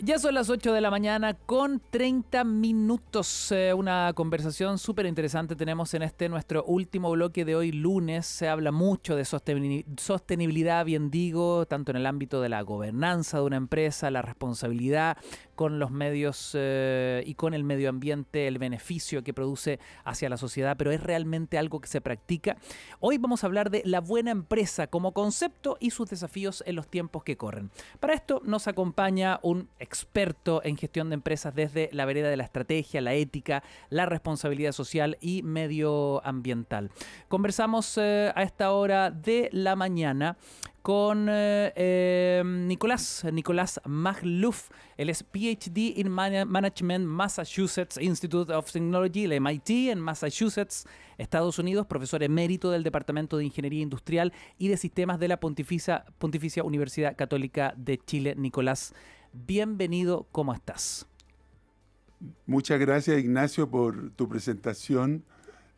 Ya son las 8 de la mañana con 30 minutos. Eh, una conversación súper interesante tenemos en este nuestro último bloque de hoy lunes. Se habla mucho de sostenibilidad, bien digo, tanto en el ámbito de la gobernanza de una empresa, la responsabilidad con los medios eh, y con el medio ambiente, el beneficio que produce hacia la sociedad, pero es realmente algo que se practica. Hoy vamos a hablar de la buena empresa como concepto y sus desafíos en los tiempos que corren. Para esto nos acompaña un experto en gestión de empresas desde la vereda de la estrategia, la ética, la responsabilidad social y medioambiental. Conversamos eh, a esta hora de la mañana con eh, em, Nicolás, Nicolás Magluf. Él es PhD in Management, Massachusetts Institute of Technology, el MIT en Massachusetts, Estados Unidos, profesor emérito del Departamento de Ingeniería Industrial y de Sistemas de la Pontificia, Pontificia Universidad Católica de Chile. Nicolás, bienvenido, ¿cómo estás? Muchas gracias Ignacio por tu presentación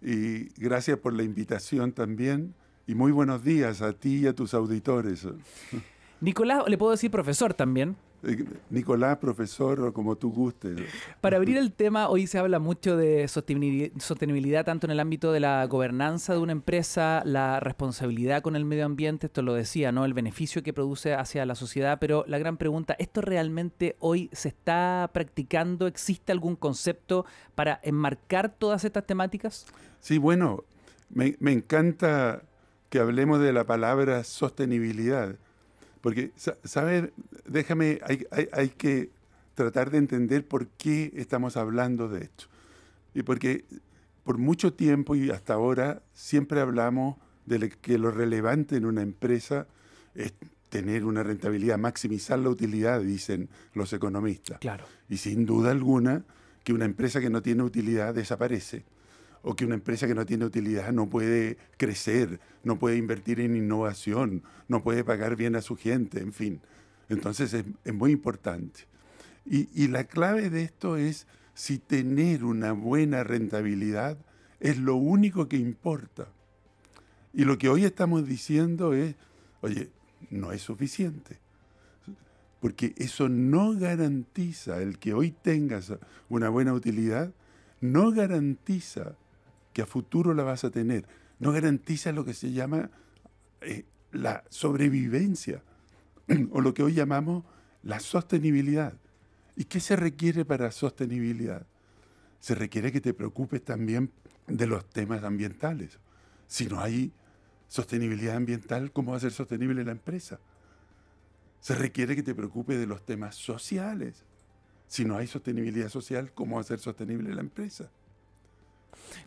y gracias por la invitación también y muy buenos días a ti y a tus auditores. Nicolás, le puedo decir profesor también. Nicolás, profesor, o como tú gustes. Para abrir el tema, hoy se habla mucho de sostenibilidad, tanto en el ámbito de la gobernanza de una empresa, la responsabilidad con el medio ambiente, esto lo decía, ¿no? El beneficio que produce hacia la sociedad, pero la gran pregunta, ¿esto realmente hoy se está practicando? ¿Existe algún concepto para enmarcar todas estas temáticas? Sí, bueno, me, me encanta que hablemos de la palabra sostenibilidad porque, ¿sabes? Déjame, hay, hay, hay, que tratar de entender por qué estamos hablando de esto. Y porque por mucho tiempo y hasta ahora siempre hablamos de que lo relevante en una empresa es tener una rentabilidad, maximizar la utilidad, dicen los economistas. Claro. Y sin duda alguna que una empresa que no tiene utilidad desaparece o que una empresa que no tiene utilidad no puede crecer, no puede invertir en innovación, no puede pagar bien a su gente, en fin. Entonces es, muy importante. Y, y, la clave de esto es si tener una buena rentabilidad es lo único que importa. Y lo que hoy estamos diciendo es, oye, no es suficiente. Porque eso no garantiza el que hoy tengas una buena utilidad, no garantiza que a futuro la vas a tener. No garantiza lo que se llama eh, la sobrevivencia o lo que hoy llamamos la sostenibilidad. ¿Y qué se requiere para sostenibilidad? Se requiere que te preocupes también de los temas ambientales. Si no hay sostenibilidad ambiental, ¿cómo va a ser sostenible la empresa? Se requiere que te preocupes de los temas sociales. Si no hay sostenibilidad social, ¿cómo va a ser sostenible la empresa?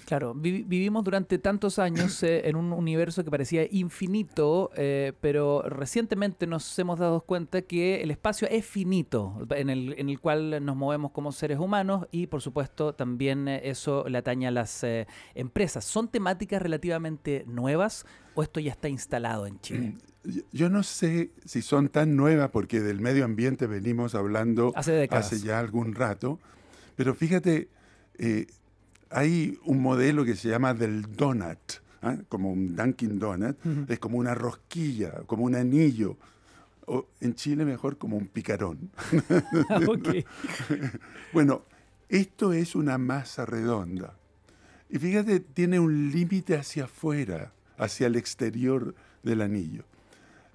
Claro, vivimos durante tantos años eh, en un universo que parecía infinito, eh, pero recientemente nos hemos dado cuenta que el espacio es finito, en el, cual nos movemos como seres humanos y por supuesto también eh, eso le ataña a las empresas. ¿Son temáticas relativamente nuevas o esto ya está instalado en Chile? Mm, yo no sé si son tan nuevas porque del medio ambiente venimos hablando hace, ya algún rato, pero fíjate hay un modelo que se llama del donut, ¿ah? como un Dunkin' Donut, es como una rosquilla, como un anillo. O en Chile mejor como un picarón. bueno, esto es una masa redonda. Y fíjate, tiene un límite hacia afuera, hacia el exterior del anillo.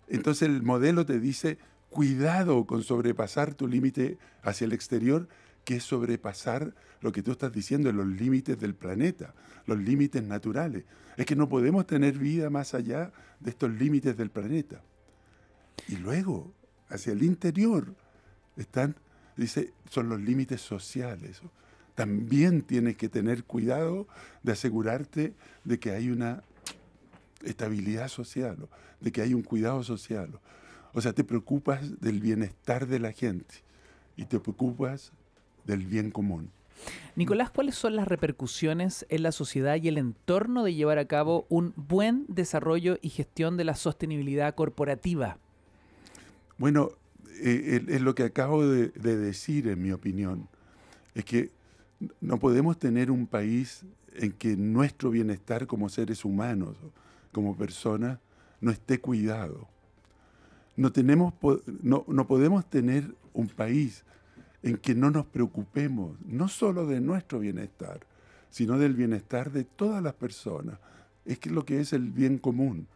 Entonces el modelo te dice, cuidado con sobrepasar tu límite hacia el exterior que sobrepasar lo que tú estás diciendo, los límites del planeta, los límites naturales. Es que no podemos tener vida más allá de estos límites del planeta. Y luego, hacia el interior, están, dice, son los límites sociales. También tienes que tener cuidado de asegurarte de que hay una estabilidad social, de que hay un cuidado social. O sea, te preocupas del bienestar de la gente y te preocupas del bien común. Nicolás, ¿cuáles son las repercusiones en la sociedad y el entorno de llevar a cabo un buen desarrollo y gestión de la sostenibilidad corporativa? Bueno, eh, es lo que acabo de, decir, en mi opinión, es que no podemos tener un país en que nuestro bienestar como seres humanos, como personas, no esté cuidado. No, tenemos, no, no podemos tener un país en que no nos preocupemos no solo de nuestro bienestar, sino del bienestar de todas las personas. Es que lo que es el bien común.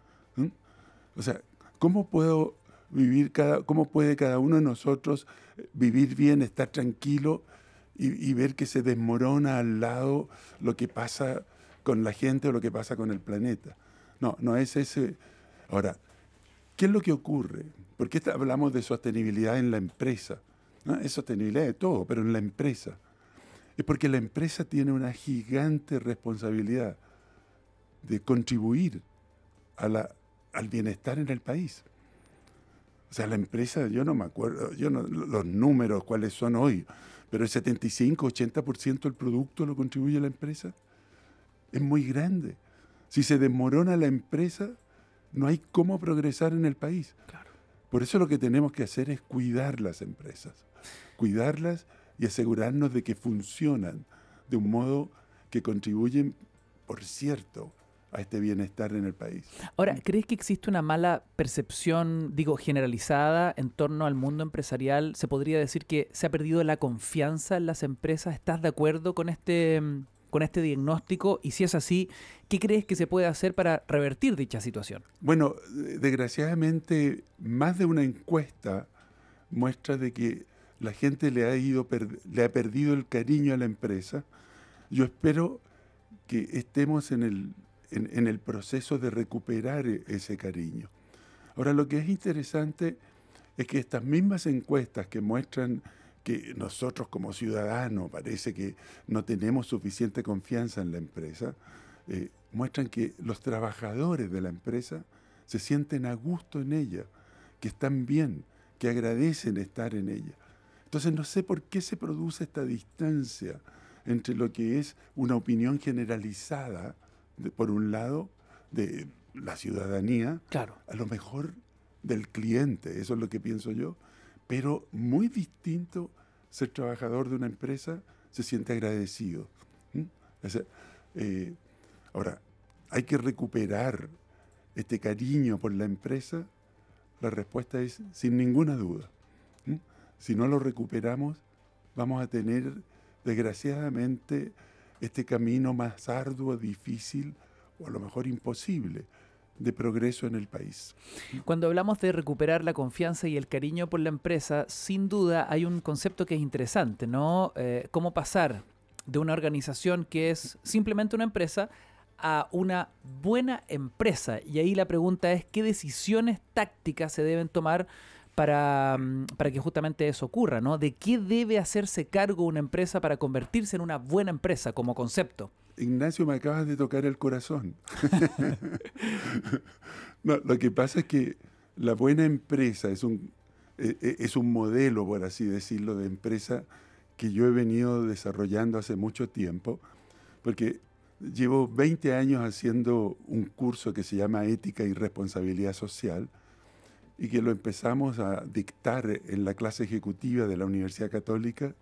O sea, ¿cómo puedo vivir cada, cómo puede cada uno de nosotros eh, vivir bien, estar tranquilo y, y, ver que se desmorona al lado lo que pasa con la gente o lo que pasa con el planeta. No, no es ese. Ahora, ¿qué es lo que ocurre? ¿Por qué hablamos de sostenibilidad en la empresa? ¿no? Es sostenibilidad de todo, pero en la empresa. Es porque la empresa tiene una gigante responsabilidad de contribuir al bienestar en el país. O sea, la empresa, yo no me acuerdo, yo los números, cuáles son hoy, pero el 75, 80% del producto lo contribuye la empresa. Es muy grande. Si se desmorona la empresa, no hay cómo progresar en el país. Por eso lo que tenemos que hacer es cuidar las empresas cuidarlas y asegurarnos de que funcionan de un modo que contribuyen, por cierto, a este bienestar en el país. Ahora, ¿crees que existe una mala percepción, digo, generalizada en torno al mundo empresarial? ¿Se podría decir que se ha perdido la confianza en las empresas? ¿Estás de acuerdo con este, con este diagnóstico? Y si es así, ¿qué crees que se puede hacer para revertir dicha situación? Bueno, desgraciadamente, más de una encuesta muestra de que la gente le ha, ido le ha perdido el cariño a la empresa. Yo espero que estemos en el, proceso de recuperar e-, ese cariño. Ahora, lo que es interesante es que estas mismas encuestas que muestran que nosotros como ciudadanos parece que no tenemos suficiente confianza en la empresa, eh, muestran que los trabajadores de la empresa se sienten a gusto en ella, que están bien, que agradecen estar en ella. Entonces no sé por qué se produce esta distancia entre lo que es una opinión generalizada, por un lado, de la ciudadanía, a lo mejor del cliente, eso es lo que pienso yo, pero muy distinto ser trabajador de una empresa se siente agradecido. Eh, ahora, hay que recuperar este cariño por la empresa. La respuesta es sin ninguna duda si no lo recuperamos, vamos a tener, desgraciadamente, este camino más arduo, difícil o a lo mejor imposible de progreso en el país. Cuando hablamos de recuperar la confianza y el cariño por la empresa, sin duda hay un concepto que es interesante, ¿no? Eh, ¿Cómo pasar de una organización que es simplemente una empresa a una buena empresa? Y ahí la pregunta es, ¿qué decisiones tácticas se deben tomar Mm, para, que justamente eso ocurra, ¿no? ¿De qué debe hacerse cargo una empresa para convertirse en una buena empresa como concepto? Ignacio, me acabas de tocar el corazón. no, lo que pasa es que la buena empresa es un, e, e, es un modelo, por así decirlo, de empresa que yo he venido desarrollando hace mucho tiempo, porque llevo 20 años haciendo un curso que se llama Ética y Responsabilidad Social, y que lo empezamos a dictar en la clase ejecutiva de la Universidad Católica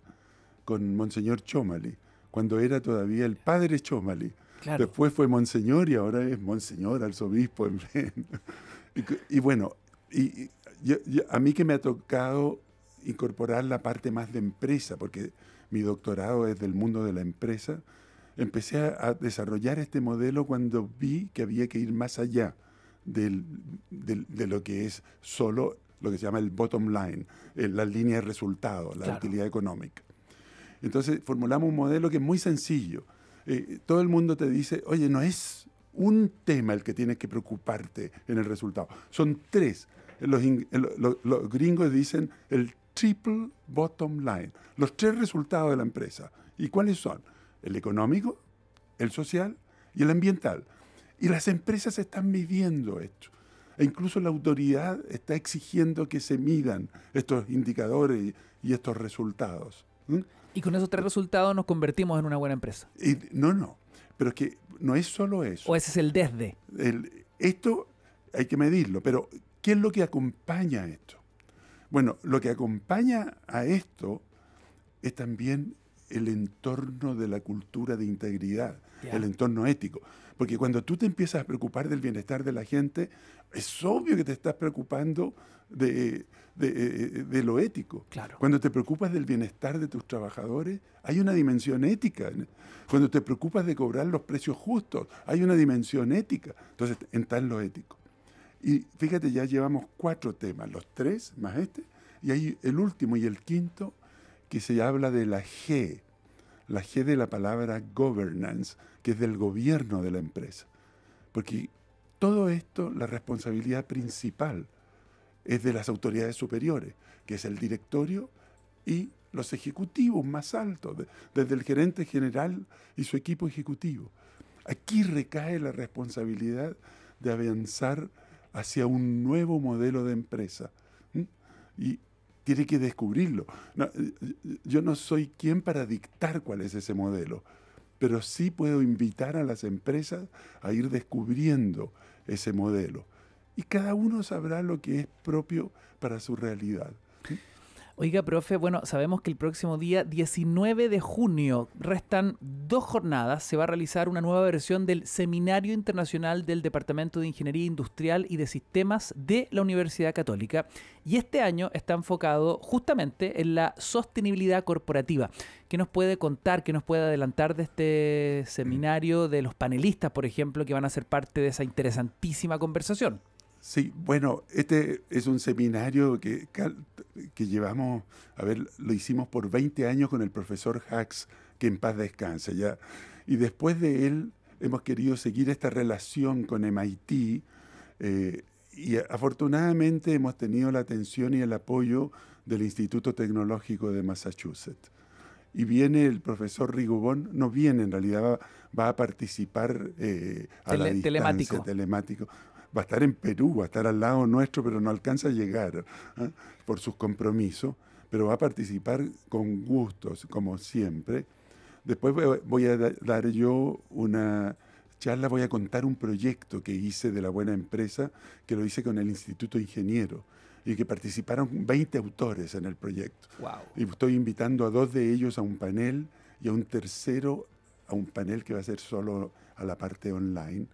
con Monseñor Chomali, cuando era todavía el padre Chomali. Después fue Monseñor y ahora es Monseñor, arzobispo. y, y bueno, y, a mí que me ha tocado incorporar la parte más de empresa, porque mi doctorado es del mundo de la empresa, empecé a desarrollar este modelo cuando vi que había que ir más allá de lo que es solo lo que se llama el bottom line, eh, la línea de resultado la utilidad económica. Entonces formulamos un modelo que es muy sencillo. Eh, todo el mundo te dice, oye, no es un tema el que tienes que preocuparte en el resultado, son tres. los gringos dicen el triple bottom line, los tres resultados de la empresa. ¿Y cuáles son? El económico, el social y el ambiental. Y las empresas están midiendo esto. E incluso la autoridad está exigiendo que se midan estos indicadores y, estos resultados. Y con esos tres resultados nos convertimos en una buena empresa. no, no. Pero es que no es solo eso. O ese es el desde. esto hay que medirlo. Pero, ¿qué es lo que acompaña a esto? Bueno, lo que acompaña a esto es también el entorno de la cultura de integridad, el entorno ético. Porque cuando tú te empiezas a preocupar del bienestar de la gente, es obvio que te estás preocupando eh, de, lo ético. Claro. Cuando te preocupas del bienestar de tus trabajadores, hay una dimensión ética. Cuando te preocupas de cobrar los precios justos, hay una dimensión ética. Entonces, entra en lo ético. Y fíjate, ya llevamos cuatro temas, los tres más este, y hay el último y el quinto que se habla de la G, la G de la palabra governance, que es del gobierno de la empresa. Porque todo esto, la responsabilidad principal es de las autoridades superiores, que es el directorio y los ejecutivos más altos, desde el gerente general y su equipo ejecutivo. Aquí recae la responsabilidad de avanzar hacia un nuevo modelo de empresa. Y tiene que descubrirlo. yo no soy quien para dictar cuál es ese modelo, pero sí puedo invitar a las empresas a ir descubriendo ese modelo. Y cada uno sabrá lo que es propio para su realidad. Oiga, profe, bueno, sabemos que el próximo día 19 de junio, restan dos jornadas, se va a realizar una nueva versión del Seminario Internacional del Departamento de Ingeniería Industrial y de Sistemas de la Universidad Católica. Y este año está enfocado justamente en la sostenibilidad corporativa. ¿Qué nos puede contar, qué nos puede adelantar de este seminario, de los panelistas, por ejemplo, que van a ser parte de esa interesantísima conversación? Sí, bueno, este es un seminario que, que llevamos, a ver, lo hicimos por 20 años con el profesor Hacks, que en paz descanse ya. Y después de él hemos querido seguir esta relación con MIT eh, y afortunadamente hemos tenido la atención y el apoyo del Instituto Tecnológico de Massachusetts. Y viene el profesor Rigubón, no viene en realidad, va, a participar eh, a la distancia, telemático va a estar en Perú, va a estar al lado nuestro, pero no alcanza a llegar ¿eh? por sus compromisos, pero va a participar con gustos, como siempre. Después voy a dar yo una charla, voy a contar un proyecto que hice de la buena empresa, que lo hice con el Instituto Ingeniero y que participaron 20 autores en el proyecto. Y estoy invitando a dos de ellos a un panel y a un tercero a un panel que va a ser solo a la parte online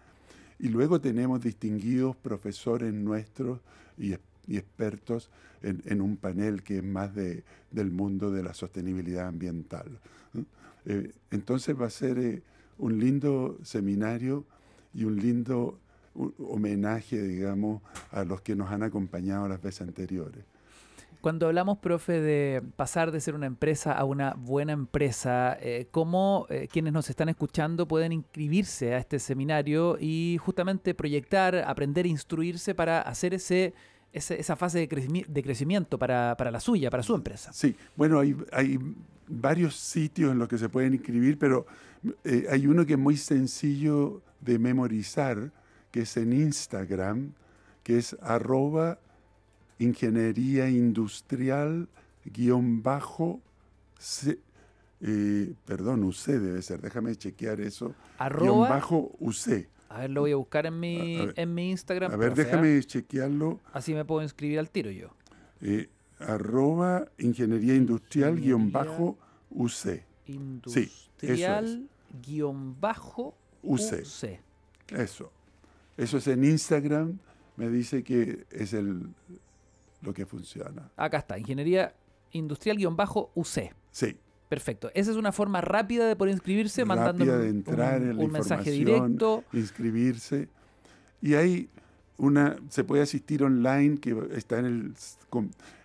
y luego tenemos distinguidos profesores nuestros y, expertos en, un panel que es más del mundo de la sostenibilidad ambiental. Eh, entonces va a ser eh, un lindo seminario y un lindo homenaje, digamos, a los que nos han acompañado las veces anteriores. Cuando hablamos, profe, de pasar de ser una empresa a una buena empresa, eh, ¿cómo eh, quienes nos están escuchando pueden inscribirse a este seminario y justamente proyectar, aprender, instruirse para hacer ese, esa fase de, crecimiento para, la suya, para su empresa? Sí, bueno, hay, varios sitios en los que se pueden inscribir, pero eh, hay uno que es muy sencillo de memorizar, que es en Instagram, que es arroba ingeniería industrial guión bajo eh, perdón, UC debe ser, déjame chequear eso. guión bajo UC. A ver, lo voy a buscar en mi, en mi Instagram. A ver, déjame chequearlo. Así me puedo inscribir al tiro yo. Eh, arroba ingeniería industrial guión bajo UC. Industrial guión bajo UC. Eso. Eso es en Instagram. Me dice que es el lo que funciona. Acá está, ingeniería industrial-UC. Sí. Perfecto. Esa es una forma rápida de poder inscribirse, mandando un, un mensaje directo. Inscribirse. Y hay una, se puede asistir online que está en el,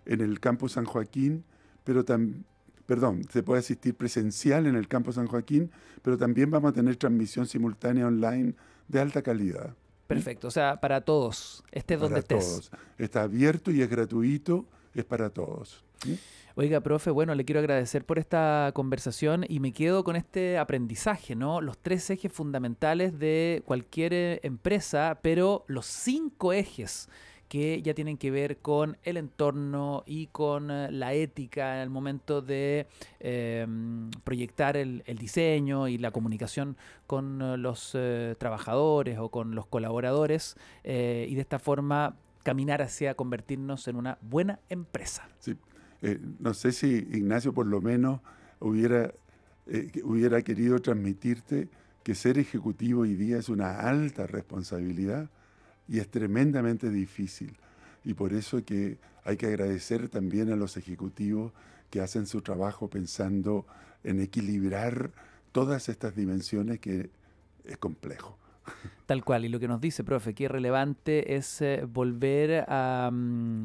en el campo San Joaquín, pero también, perdón, se puede asistir presencial en el campo San Joaquín, pero también vamos a tener transmisión simultánea online de alta calidad. Perfecto, o sea, para todos, Este es donde estés. Todos. Está abierto y es gratuito, es para todos. Oiga, profe, bueno, le quiero agradecer por esta conversación y me quedo con este aprendizaje, ¿no? Los tres ejes fundamentales de cualquier eh, empresa, pero los cinco ejes que ya tienen que ver con el entorno y con eh, la ética en el momento de eh, proyectar el, diseño y la comunicación con eh, los trabajadores o con los colaboradores y de esta forma caminar hacia convertirnos en una buena empresa. Sí. no sé si Ignacio por lo menos hubiera querido transmitirte que ser ejecutivo hoy día es una alta responsabilidad y es tremendamente difícil. Y por eso que hay que agradecer también a los ejecutivos que hacen su trabajo pensando en equilibrar todas estas dimensiones que es complejo. Tal cual, y lo que nos dice, profe, que relevante es eh, volver mm,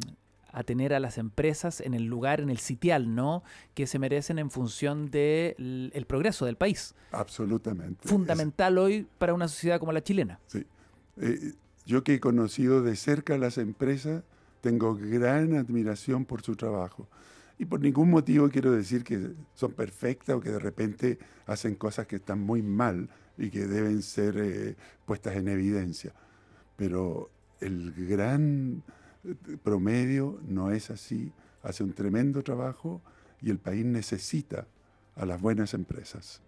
a, tener a las empresas en el lugar, en el sitial, ¿no? Que se merecen en función del el progreso del país. Absolutamente. Fundamental hoy para una sociedad como la chilena. Sí. Eh, yo que he conocido de cerca las empresas, tengo gran admiración por su trabajo. Y por ningún motivo quiero decir que son perfectas o que de repente hacen cosas que están muy mal y que deben ser eh, puestas en evidencia. Pero el gran eh, promedio no es así. Hace un tremendo trabajo y el país necesita a las buenas empresas.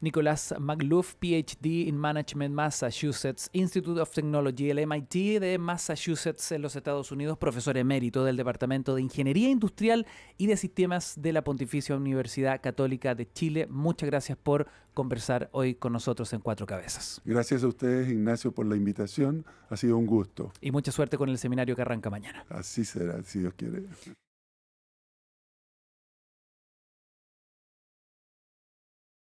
Nicolás McLuff, PhD in Management, Massachusetts Institute of Technology, el MIT de Massachusetts en los Estados Unidos, profesor emérito del Departamento de Ingeniería Industrial y de Sistemas de la Pontificia Universidad Católica de Chile. Muchas gracias por conversar hoy con nosotros en Cuatro Cabezas. Gracias a ustedes, Ignacio, por la invitación. Ha sido un gusto. Y mucha suerte con el seminario que arranca mañana. Así será, si Dios quiere.